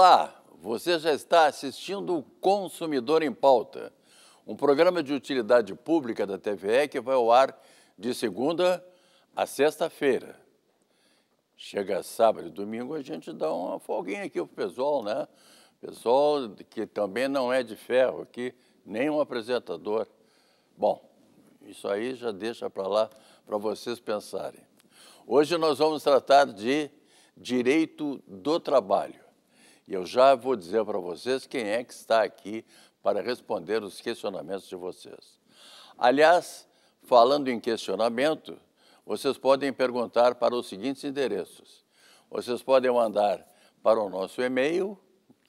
Olá, você já está assistindo o Consumidor em Pauta, um programa de utilidade pública da TVE que vai ao ar de segunda a sexta-feira. Chega sábado e domingo, a gente dá uma folguinha aqui o pessoal, né? Pessoal que também não é de ferro aqui, nem um apresentador. Bom, isso aí já deixa para lá para vocês pensarem. Hoje nós vamos tratar de direito do trabalho. E eu já vou dizer para vocês quem é que está aqui para responder os questionamentos de vocês. Aliás, falando em questionamento, vocês podem perguntar para os seguintes endereços. Vocês podem mandar para o nosso e-mail,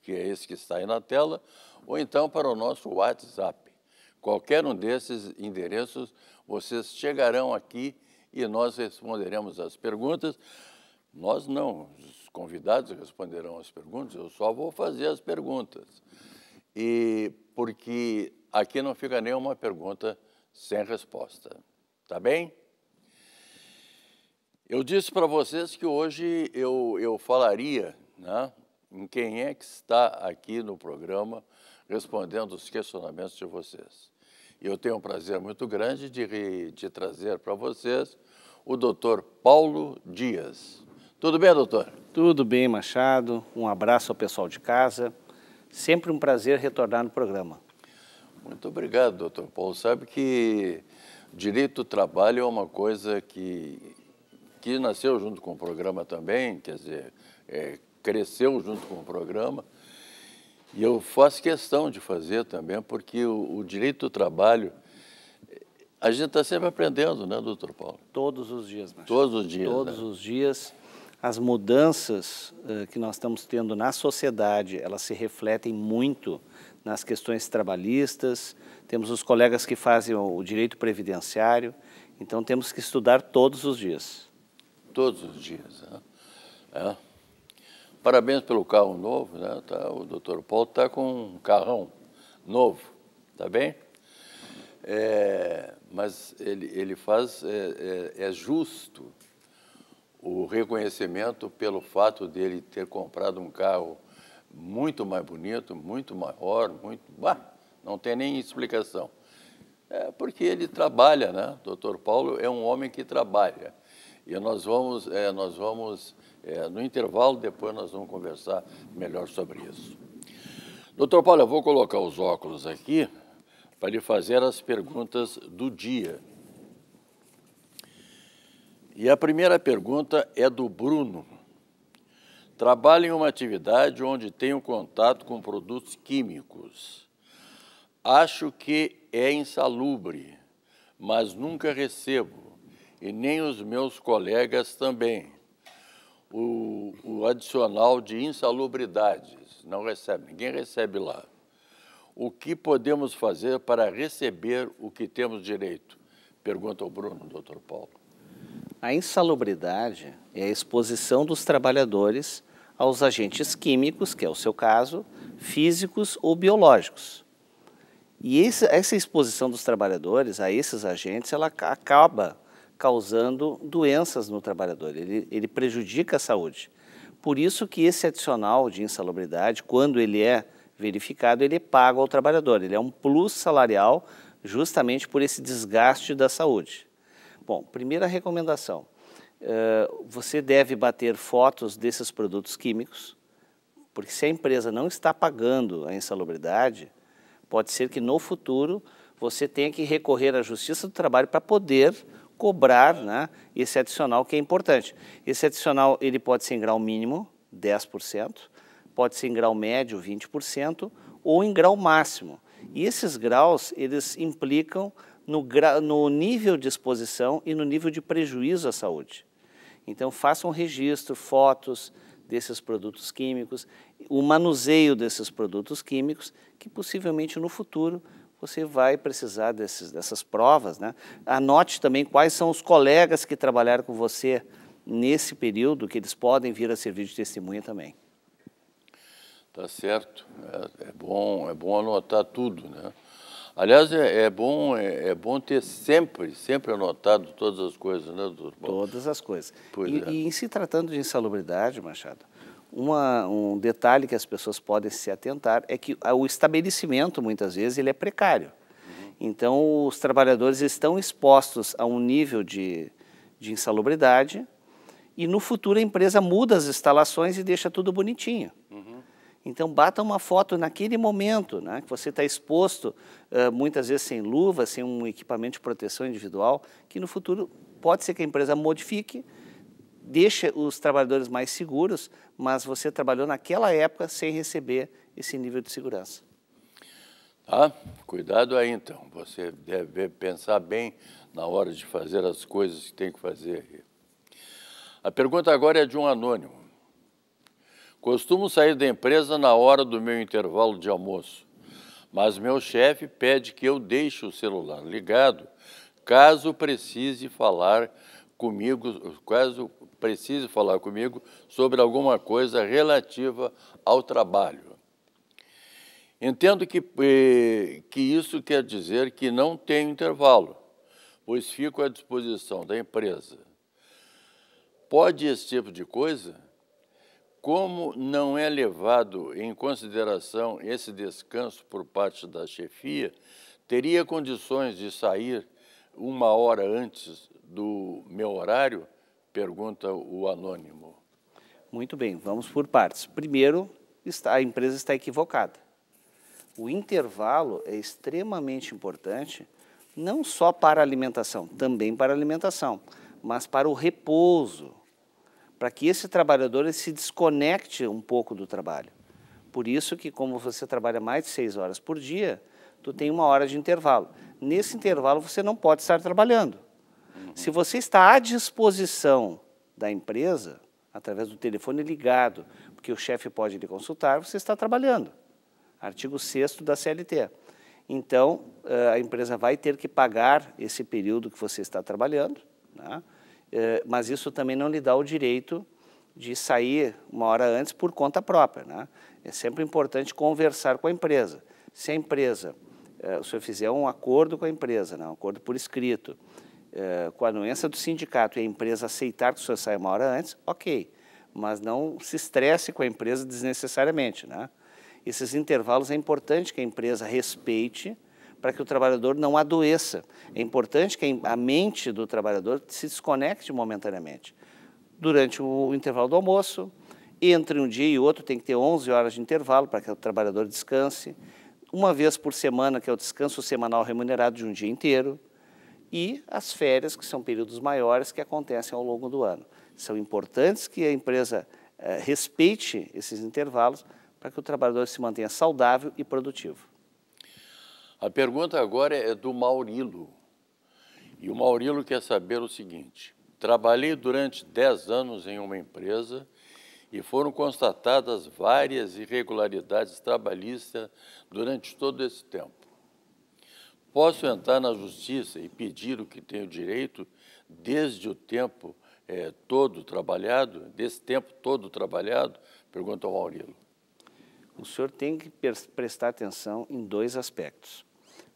que é esse que está aí na tela, ou então para o nosso WhatsApp. Qualquer um desses endereços, vocês chegarão aqui e nós responderemos as perguntas. Nós não, convidados responderão as perguntas, eu só vou fazer as perguntas. E porque aqui não fica nenhuma pergunta sem resposta. Tá bem? Eu disse para vocês que hoje eu, eu falaria né, em quem é que está aqui no programa respondendo os questionamentos de vocês. E eu tenho um prazer muito grande de, de trazer para vocês o doutor Paulo Dias. Tudo bem, doutor? Tudo bem, Machado. Um abraço ao pessoal de casa. Sempre um prazer retornar no programa. Muito obrigado, doutor Paulo. Sabe que direito do trabalho é uma coisa que, que nasceu junto com o programa também, quer dizer, é, cresceu junto com o programa. E eu faço questão de fazer também, porque o, o direito do trabalho, a gente está sempre aprendendo, né, doutor Paulo? Todos os dias, Machado. Todos os dias. Todos né? os dias as mudanças uh, que nós estamos tendo na sociedade, elas se refletem muito nas questões trabalhistas, temos os colegas que fazem o direito previdenciário, então temos que estudar todos os dias. Todos os dias, né? É. Parabéns pelo carro novo, né? Tá, o doutor Paulo está com um carrão novo, está bem? É, mas ele, ele faz, é, é, é justo o reconhecimento pelo fato dele ter comprado um carro muito mais bonito, muito maior, muito. Bah, não tem nem explicação. É porque ele trabalha, né? Doutor Paulo é um homem que trabalha. E nós vamos, é, nós vamos é, no intervalo, depois nós vamos conversar melhor sobre isso. Doutor Paulo, eu vou colocar os óculos aqui para lhe fazer as perguntas do dia. E a primeira pergunta é do Bruno. Trabalho em uma atividade onde tenho contato com produtos químicos. Acho que é insalubre, mas nunca recebo, e nem os meus colegas também. O, o adicional de insalubridades não recebe, ninguém recebe lá. O que podemos fazer para receber o que temos direito? Pergunta o Bruno, doutor Paulo a insalubridade é a exposição dos trabalhadores aos agentes químicos, que é o seu caso, físicos ou biológicos. E essa exposição dos trabalhadores a esses agentes, ela acaba causando doenças no trabalhador, ele, ele prejudica a saúde. Por isso que esse adicional de insalubridade, quando ele é verificado, ele é pago ao trabalhador, ele é um plus salarial justamente por esse desgaste da saúde. Bom, primeira recomendação: uh, você deve bater fotos desses produtos químicos, porque se a empresa não está pagando a insalubridade, pode ser que no futuro você tenha que recorrer à Justiça do Trabalho para poder cobrar né, esse adicional que é importante. Esse adicional ele pode ser em grau mínimo, 10%, pode ser em grau médio, 20%, ou em grau máximo. E esses graus, eles implicam no, no nível de exposição e no nível de prejuízo à saúde. Então, faça um registro, fotos desses produtos químicos, o manuseio desses produtos químicos, que possivelmente no futuro você vai precisar desses, dessas provas. Né? Anote também quais são os colegas que trabalharam com você nesse período, que eles podem vir a servir de testemunha também. Tá certo. É, é bom, é bom anotar tudo, né? Aliás, é, é bom, é, é, bom ter sempre, sempre anotado todas as coisas, né, doutor? Bom, todas as coisas. Pois e, é. e em se tratando de insalubridade, Machado, uma, um detalhe que as pessoas podem se atentar é que o estabelecimento, muitas vezes, ele é precário. Uhum. Então, os trabalhadores estão expostos a um nível de, de insalubridade e, no futuro, a empresa muda as instalações e deixa tudo bonitinho. Então, bata uma foto naquele momento, né, que você está exposto, uh, muitas vezes sem luva, sem um equipamento de proteção individual, que no futuro pode ser que a empresa modifique, deixe os trabalhadores mais seguros, mas você trabalhou naquela época sem receber esse nível de segurança. Tá, cuidado aí então. Você deve pensar bem na hora de fazer as coisas que tem que fazer. A pergunta agora é de um anônimo. Costumo sair da empresa na hora do meu intervalo de almoço, mas meu chefe pede que eu deixe o celular ligado caso precise falar comigo, caso precise falar comigo sobre alguma coisa relativa ao trabalho. Entendo que, eh, que isso quer dizer que não tenho intervalo, pois fico à disposição da empresa. Pode esse tipo de coisa? como não é levado em consideração esse descanso por parte da chefia, teria condições de sair uma hora antes do meu horário? Pergunta o anônimo. Muito bem, vamos por partes. Primeiro, a empresa está equivocada. O intervalo é extremamente importante, não só para a alimentação, também para a alimentação, mas para o repouso para que esse trabalhador se desconecte um pouco do trabalho. Por isso que, como você trabalha mais de seis horas por dia, tu tem uma hora de intervalo. Nesse intervalo, você não pode estar trabalhando. Se você está à disposição da empresa, através do telefone ligado, porque o chefe pode lhe consultar, você está trabalhando. Artigo 6 da CLT. Então, eh, a empresa vai ter que pagar esse período que você está trabalhando, né? Eh, mas isso também não lhe dá o direito de sair uma hora antes por conta própria. Né? É sempre importante conversar com a empresa. Se a empresa, eh, o senhor fizer um acordo com a empresa, né? um acordo por escrito, eh, com a anuência do sindicato e a empresa aceitar que o senhor saia uma hora antes, ok. Mas não se estresse com a empresa desnecessariamente. Né? Esses intervalos é importante que a empresa respeite, para que o trabalhador não adoeça. É importante que a mente do trabalhador se desconecte momentaneamente. Durante o intervalo do almoço, entre um dia e outro, tem que ter 11 horas de intervalo para que o trabalhador descanse. Uma vez por semana, que é o descanso semanal remunerado de um dia inteiro. E as férias, que são períodos maiores que acontecem ao longo do ano. São importantes que a empresa eh, respeite esses intervalos para que o trabalhador se mantenha saudável e produtivo. A pergunta agora é do Maurilo. E o Maurilo quer saber o seguinte: trabalhei durante 10 anos em uma empresa e foram constatadas várias irregularidades trabalhistas durante todo esse tempo. Posso entrar na justiça e pedir o que tenho direito desde o tempo é, todo trabalhado, desse tempo todo trabalhado? Pergunta o Maurilo. O senhor tem que prestar atenção em dois aspectos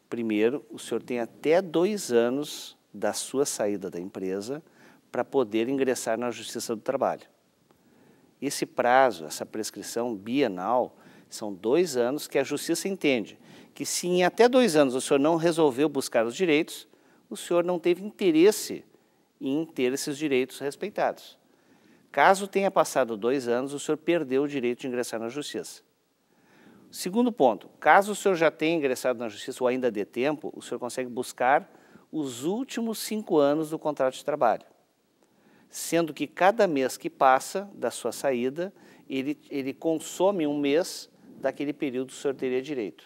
primeiro, o senhor tem até dois anos da sua saída da empresa para poder ingressar na Justiça do Trabalho. Esse prazo, essa prescrição bienal, são dois anos que a Justiça entende que se em até dois anos o senhor não resolveu buscar os direitos, o senhor não teve interesse em ter esses direitos respeitados. Caso tenha passado dois anos, o senhor perdeu o direito de ingressar na Justiça. Segundo ponto, caso o senhor já tenha ingressado na justiça ou ainda dê tempo, o senhor consegue buscar os últimos cinco anos do contrato de trabalho, sendo que cada mês que passa da sua saída, ele, ele consome um mês daquele período que o senhor teria direito.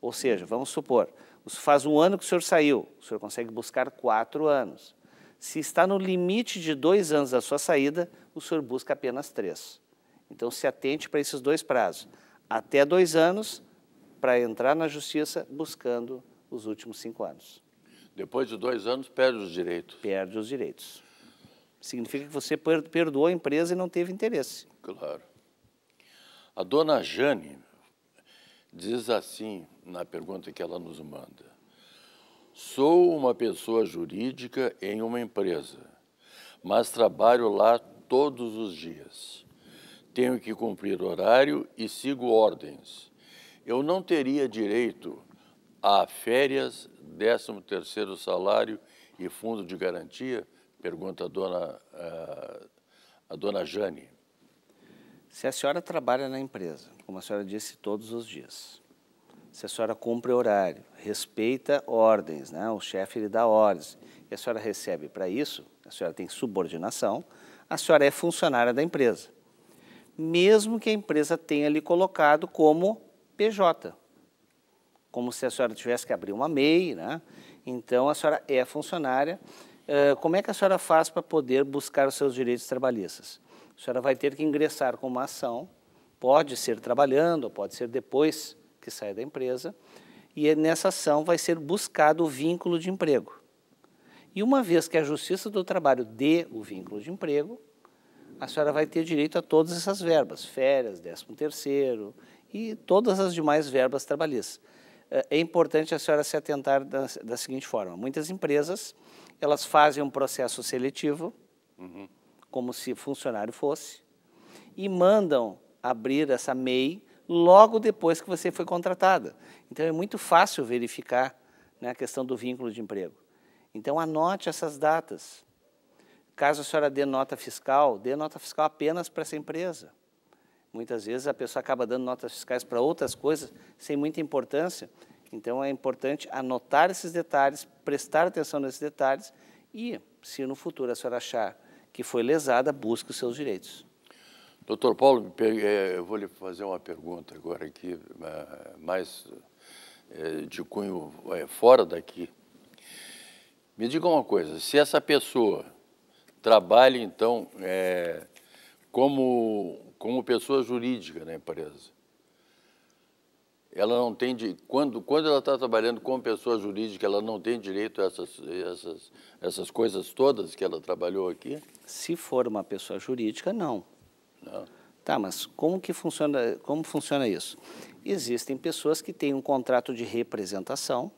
Ou seja, vamos supor, faz um ano que o senhor saiu, o senhor consegue buscar quatro anos. Se está no limite de dois anos da sua saída, o senhor busca apenas três. Então se atente para esses dois prazos até dois anos para entrar na justiça buscando os últimos cinco anos. Depois de dois anos, perde os direitos. Perde os direitos. Significa que você perdoou a empresa e não teve interesse. Claro. A dona Jane diz assim na pergunta que ela nos manda: Sou uma pessoa jurídica em uma empresa, mas trabalho lá todos os dias tenho que cumprir horário e sigo ordens. Eu não teria direito a férias, 13º salário e fundo de garantia? Pergunta a dona, eh, a dona Jane. Se a senhora trabalha na empresa, como a senhora disse todos os dias, se a senhora cumpre horário, respeita ordens, né? o chefe lhe dá ordens, e a senhora recebe para isso, a senhora tem subordinação, a senhora é funcionária da empresa mesmo que a empresa tenha lhe colocado como PJ. Como se a senhora tivesse que abrir uma MEI, né? Então, a senhora é funcionária. Eh, como é que a senhora faz para poder buscar os seus direitos trabalhistas? A senhora vai ter que ingressar com uma ação, pode ser trabalhando, pode ser depois que sai da empresa, e é nessa ação vai ser buscado o vínculo de emprego. E uma vez que a Justiça do Trabalho dê o vínculo de emprego, a senhora vai ter direito a todas essas verbas, férias, 13 terceiro e todas as demais verbas trabalhistas. Eh, é importante a senhora se atentar da, da seguinte forma, muitas empresas, elas fazem um processo seletivo, uhum. como se funcionário fosse, e mandam abrir essa MEI logo depois que você foi contratada. Então é muito fácil verificar né, a questão do vínculo de emprego. Então anote essas datas, Caso a senhora dê nota fiscal, dê nota fiscal apenas para essa empresa. Muitas vezes a pessoa acaba dando notas fiscais para outras coisas sem muita importância. Então é importante anotar esses detalhes, prestar atenção nesses detalhes e, se no futuro a senhora achar que foi lesada, busque os seus direitos. Doutor Paulo, é, eu vou lhe fazer uma pergunta agora aqui, é, mais é, de cunho fora daqui. Me diga uma coisa, se essa pessoa trabalhe, então, é, como, como pessoa jurídica na né, empresa. Ela não tem de, quando, quando ela está trabalhando como pessoa jurídica, ela não tem direito a essas, essas, essas coisas todas que ela trabalhou aqui? Se for uma pessoa jurídica, não. Não. Tá, mas como que funciona, como funciona isso? Existem pessoas que têm um contrato de representação,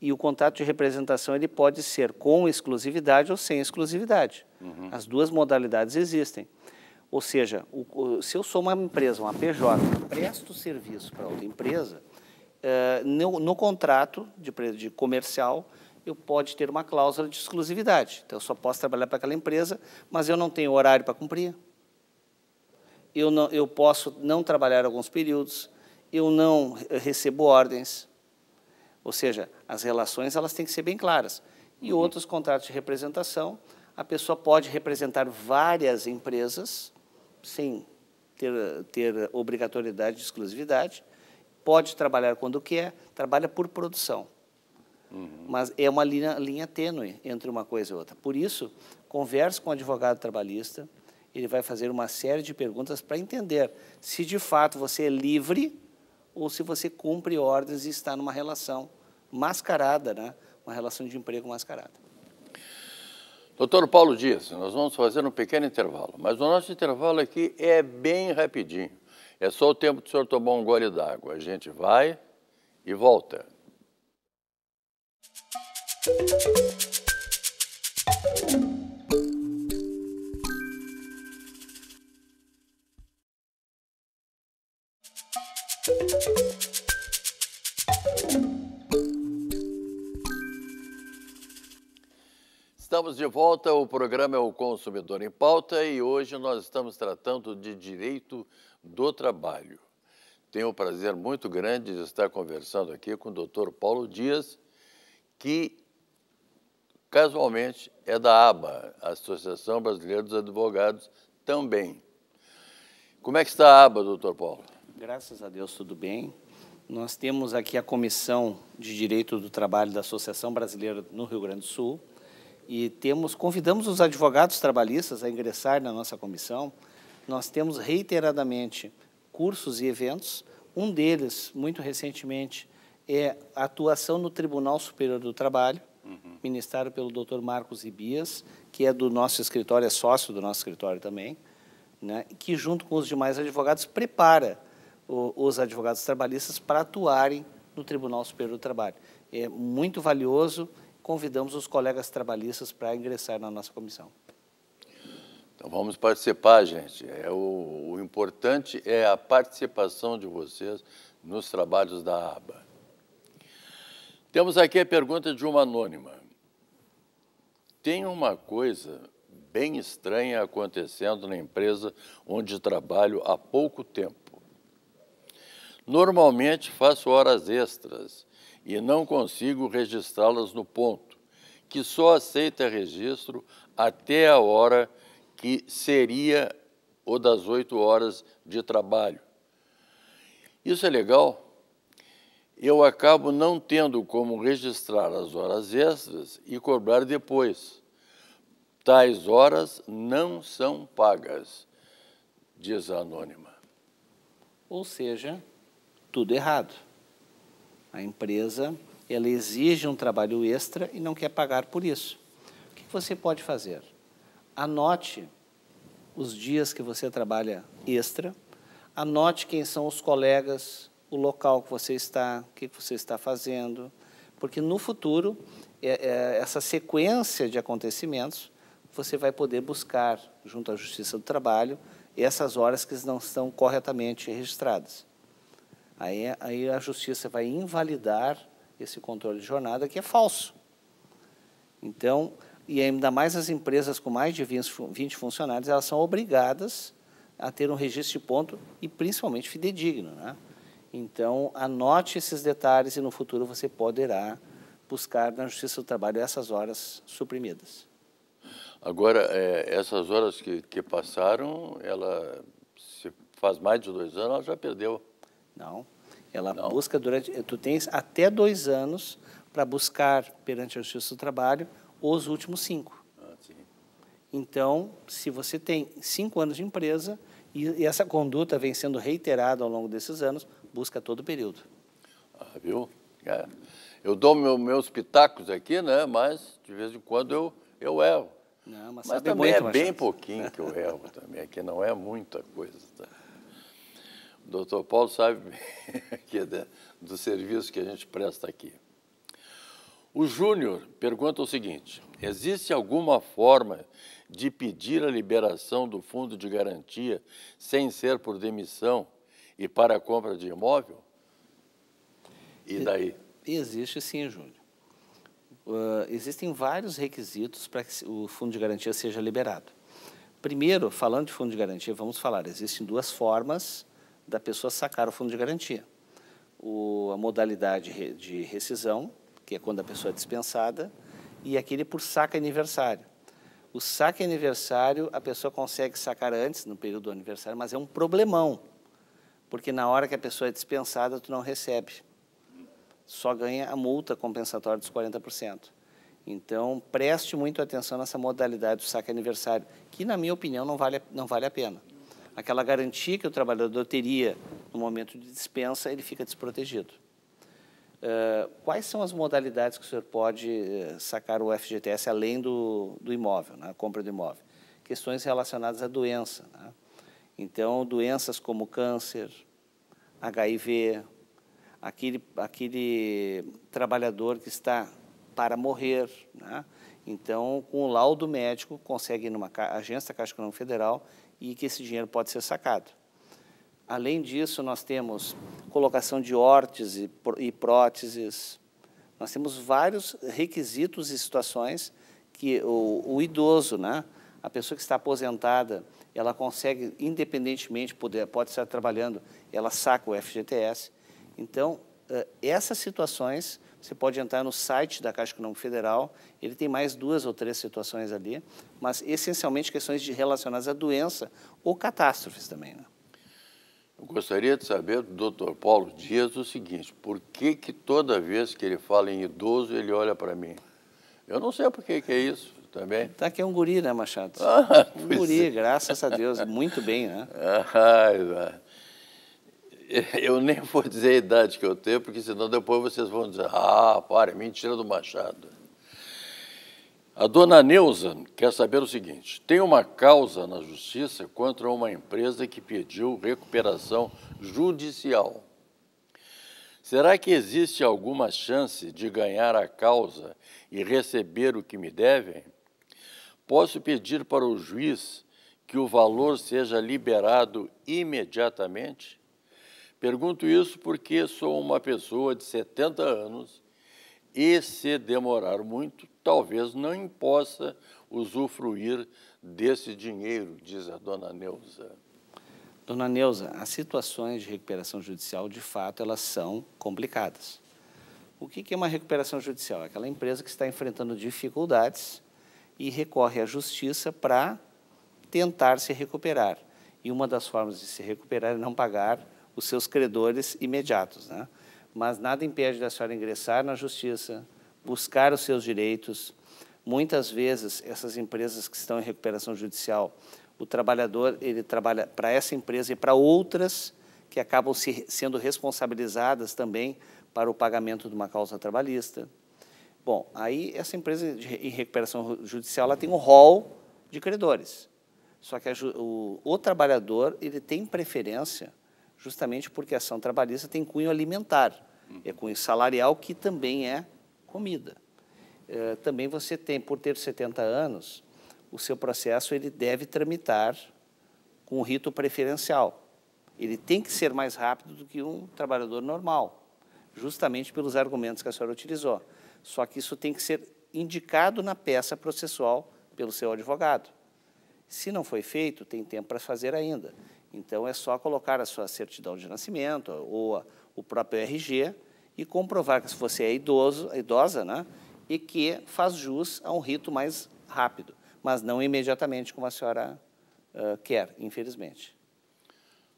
e o contrato de representação ele pode ser com exclusividade ou sem exclusividade. Uhum. As duas modalidades existem. Ou seja, o, se eu sou uma empresa, uma PJ, presto serviço para outra empresa, uh, no, no, contrato de, de comercial eu pode ter uma cláusula de exclusividade. Então, eu só posso trabalhar para aquela empresa, mas eu não tenho horário para cumprir. Eu, não, eu posso não trabalhar alguns períodos, eu não recebo ordens, ou seja, as relações elas têm que ser bem claras. E uhum. outros contratos de representação, a pessoa pode representar várias empresas sem ter, ter obrigatoriedade de exclusividade, pode trabalhar quando quer, trabalha por produção. Uhum. Mas é uma linha, linha tênue entre uma coisa e outra. Por isso, converse com o advogado trabalhista, ele vai fazer uma série de perguntas para entender se de fato você é livre ou se você cumpre ordens e está numa relação mascarada, né? uma relação de emprego mascarada. Doutor Paulo Dias, nós vamos fazer um pequeno intervalo, mas o nosso intervalo aqui é bem rapidinho. É só o tempo do senhor tomar um gole d'água. A gente vai e volta. Música Estamos de volta, o programa é o Consumidor em Pauta e hoje nós estamos tratando de direito do trabalho. Tenho o prazer muito grande de estar conversando aqui com o doutor Paulo Dias, que casualmente é da ABA, Associação Brasileira dos Advogados, também. Como é que está a ABA, doutor Paulo? Graças a Deus, tudo bem. Nós temos aqui a Comissão de Direito do Trabalho da Associação Brasileira no Rio Grande do Sul, e temos convidamos os advogados trabalhistas a ingressar na nossa comissão. Nós temos reiteradamente cursos e eventos. Um deles, muito recentemente, é a atuação no Tribunal Superior do Trabalho, uhum. ministrado pelo Dr. Marcos Ibias, que é do nosso escritório, é sócio do nosso escritório também, né, que junto com os demais advogados prepara o, os advogados trabalhistas para atuarem no Tribunal Superior do Trabalho. É muito valioso convidamos os colegas trabalhistas para ingressar na nossa comissão. Então vamos participar, gente. É o, o importante é a participação de vocês nos trabalhos da aba. Temos aqui a pergunta de uma anônima. Tem uma coisa bem estranha acontecendo na empresa onde trabalho há pouco tempo. Normalmente faço horas extras e não consigo registrá-las no ponto, que só aceita registro até a hora que seria o das oito horas de trabalho. Isso é legal. Eu acabo não tendo como registrar as horas extras e cobrar depois. Tais horas não são pagas, diz a anônima. Ou seja, tudo errado. A empresa ela exige um trabalho extra e não quer pagar por isso. O que você pode fazer? Anote os dias que você trabalha extra, anote quem são os colegas, o local que você está, o que você está fazendo, porque no futuro, é, é, essa sequência de acontecimentos, você vai poder buscar, junto à Justiça do Trabalho, essas horas que não estão corretamente registradas. Aí, é, aí a justiça vai invalidar esse controle de jornada, que é falso. Então, e ainda mais as empresas com mais de 20 funcionários, elas são obrigadas a ter um registro de ponto e principalmente fidedigno. Né? Então, anote esses detalhes e no futuro você poderá buscar na Justiça do Trabalho essas horas suprimidas. Agora, é, essas horas que, que passaram, ela se faz mais de dois anos, ela já perdeu. Não. Ela Não. busca durante. Tu tens até dois anos para buscar perante a Justiça do Trabalho os últimos cinco. Ah, então, se você tem cinco anos de empresa e, e, essa conduta vem sendo reiterada ao longo desses anos, busca todo o período. Ah, viu? É. Eu dou meu, meus pitacos aqui, né? Mas de vez em quando eu, eu erro. Não, mas, mas também muito, é bem pouquinho que eu erro também, que não é muita coisa. Tá? Doutor Paulo sabe é do serviço que a gente presta aqui. O Júnior pergunta o seguinte: existe alguma forma de pedir a liberação do fundo de garantia sem ser por demissão e para a compra de imóvel? E daí? Existe sim, Júnior. Uh, existem vários requisitos para que o fundo de garantia seja liberado. Primeiro, falando de fundo de garantia, vamos falar, existem duas formas da pessoa sacar o fundo de garantia. O, a modalidade de rescisão, que é quando a pessoa é dispensada, e aquele por saque aniversário. O saque aniversário, a pessoa consegue sacar antes, no período do aniversário, mas é um problemão, porque na hora que a pessoa é dispensada, tu não recebe. Só ganha a multa compensatória dos 40%. Então, preste muito atenção nessa modalidade do saque aniversário, que, na minha opinião, não vale, não vale a pena aquela garantia que o trabalhador teria no momento de dispensa, ele fica desprotegido. Uh, quais são as modalidades que o senhor pode eh, sacar o FGTS além do, do imóvel, né, compra do imóvel? Questões relacionadas à doença. Né? Então, doenças como câncer, HIV, aquele, aquele trabalhador que está para morrer. Né? Então, com o laudo médico, consegue ir numa agência da Caixa Econômica Federal e que esse dinheiro pode ser sacado. Além disso, nós temos colocação de órtese e próteses. Nós temos vários requisitos e situações que o, o idoso, né, a pessoa que está aposentada, ela consegue, independentemente, poder, pode estar trabalhando, ela saca o FGTS. Então, eh, essas situações você pode entrar no site da Caixa Econômica Federal, ele tem mais duas ou três situações ali, mas essencialmente questões de relacionadas à doença ou catástrofes também. Né? Eu gostaria de saber do Dr. Paulo Dias o seguinte: por que, que toda vez que ele fala em idoso, ele olha para mim? Eu não sei por que, que é isso também. Tá, tá que é um guri, né, Machado? Ah, um guri, é. graças a Deus, muito bem, né? Ah, exato. eu nem vou dizer a idade que eu tenho, porque senão depois vocês vão dizer, ah, para, mentira do Machado. A dona Neuza quer saber o seguinte: tem uma causa na justiça contra uma empresa que pediu recuperação judicial. Será que existe alguma chance de ganhar a causa e receber o que me devem? Posso pedir para o juiz que o valor seja liberado imediatamente? Pergunto isso porque sou uma pessoa de 70 anos e, se demorar muito, talvez não possa usufruir desse dinheiro, diz a dona Neuza. Dona Neuza, as situações de recuperação judicial, de fato, elas são complicadas. O que é uma recuperação judicial? É aquela empresa que está enfrentando dificuldades e recorre à justiça para tentar se recuperar. E uma das formas de se recuperar é não pagar os seus credores imediatos. Né? Mas nada impede da senhora ingressar na justiça, buscar os seus direitos. Muitas vezes, essas empresas que estão em recuperação judicial, o trabalhador ele trabalha para essa empresa e para outras que acabam se, sendo responsabilizadas também para o pagamento de uma causa trabalhista. Bom, aí essa empresa de, em recuperação judicial ela tem um rol de credores. Só que a, o, o trabalhador ele tem preferência justamente porque a ação trabalhista tem cunho alimentar, uhum. é cunho salarial que também é comida. É, também você tem, por ter 70 anos, o seu processo ele deve tramitar com um rito preferencial. Ele tem que ser mais rápido do que um trabalhador normal, justamente pelos argumentos que a senhora utilizou. Só que isso tem que ser indicado na peça processual pelo seu advogado. Se não foi feito, tem tempo para fazer ainda. Então, é só colocar a sua certidão de nascimento ou a, o próprio RG e comprovar que você é idoso, idosa, né? E que faz jus a um rito mais rápido, mas não imediatamente, como a senhora uh, quer, infelizmente.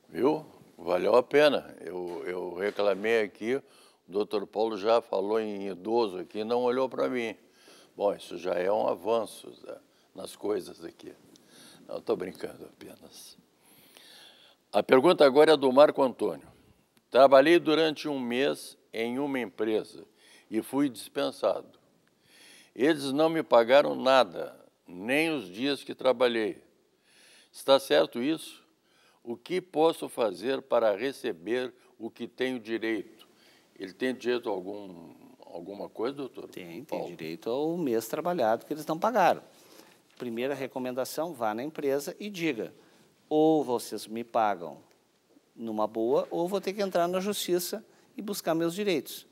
Viu? Valeu a pena. Eu, eu reclamei aqui, o doutor Paulo já falou em idoso aqui, não olhou para mim. Bom, isso já é um avanço né, nas coisas aqui. Não, estou brincando apenas. A pergunta agora é do Marco Antônio. Trabalhei durante um mês em uma empresa e fui dispensado. Eles não me pagaram nada, nem os dias que trabalhei. Está certo isso? O que posso fazer para receber o que tenho direito? Ele tem direito a algum, alguma coisa, doutor? Tem, Paulo? tem direito ao mês trabalhado que eles não pagaram. Primeira recomendação, vá na empresa e diga ou vocês me pagam numa boa, ou vou ter que entrar na justiça e buscar meus direitos.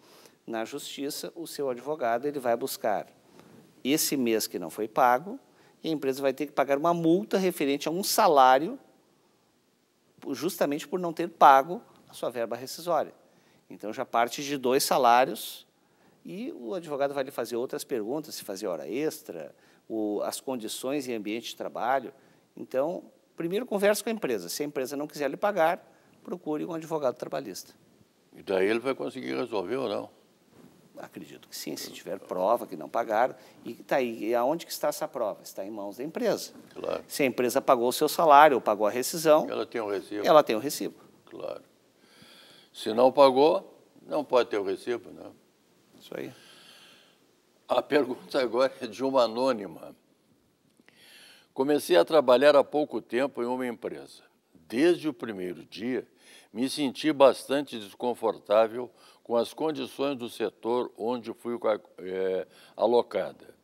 Na justiça, o seu advogado ele vai buscar esse mês que não foi pago, e a empresa vai ter que pagar uma multa referente a um salário, justamente por não ter pago a sua verba rescisória. Então já parte de dois salários e o advogado vai lhe fazer outras perguntas, se fazer hora extra, o, as condições e ambiente de trabalho. Então Primeiro, converse com a empresa. Se a empresa não quiser lhe pagar, procure um advogado trabalhista. E daí ele vai conseguir resolver ou não? Acredito que sim, se tiver prova que não pagaram. E está aí, e aonde que está essa prova? Está em mãos da empresa. Claro. Se a empresa pagou o seu salário ou pagou a rescisão... Ela tem o recibo. Ela tem o recibo. Claro. Se não pagou, não pode ter o recibo, né? Isso aí. A pergunta agora é de uma anônima. Comecei a trabalhar há pouco tempo em uma empresa. Desde o primeiro dia, me senti bastante desconfortável com as condições do setor onde fui é, alocada.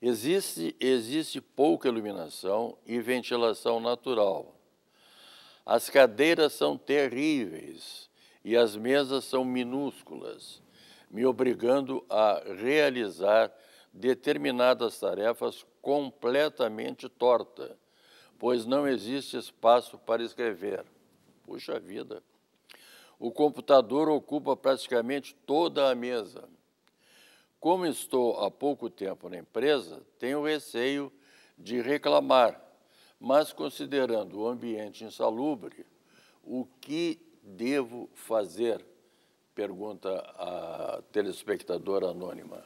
Existe, existe pouca iluminação e ventilação natural. As cadeiras são terríveis e as mesas são minúsculas, me obrigando a realizar determinadas tarefas completamente torta, pois não existe espaço para escrever. Puxa vida! O computador ocupa praticamente toda a mesa. Como estou há pouco tempo na empresa, tenho receio de reclamar, mas considerando o ambiente insalubre, o que devo fazer? Pergunta a telespectadora anônima.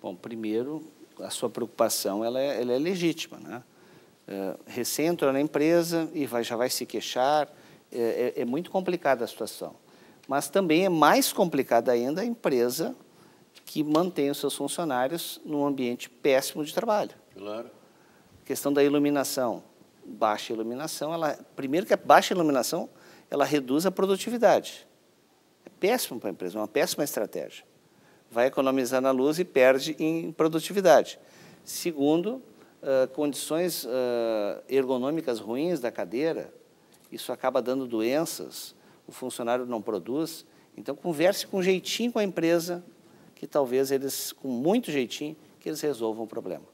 Bom, primeiro, a sua preocupação ela é, ela é legítima. Né? É, na empresa e vai, já vai se queixar, é, é, é muito complicada a situação. Mas também é mais complicada ainda a empresa que mantém os seus funcionários num ambiente péssimo de trabalho. Claro. questão da iluminação. Baixa iluminação, ela, primeiro que a baixa iluminação, ela reduz a produtividade. É péssimo para a empresa, é uma péssima estratégia vai economizar na luz e perde em produtividade. Segundo, uh, condições uh, ergonômicas ruins da cadeira, isso acaba dando doenças, o funcionário não produz. Então, converse com jeitinho com a empresa, que talvez eles, com muito jeitinho, que eles resolvam o problema.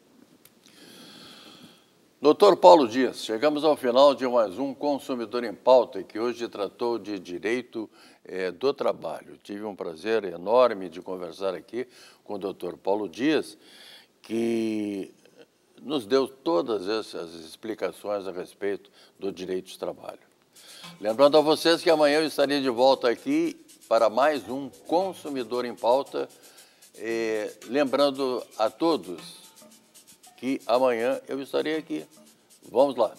Doutor Paulo Dias, chegamos ao final de mais um Consumidor em Pauta, que hoje tratou de direito eh, do trabalho. Tive um prazer enorme de conversar aqui com o doutor Paulo Dias, que nos deu todas essas explicações a respeito do direito de trabalho. Lembrando a vocês que amanhã eu estaria de volta aqui para mais um Consumidor em Pauta. Eh, lembrando a todos que amanhã eu estarei aqui. Vamos lá.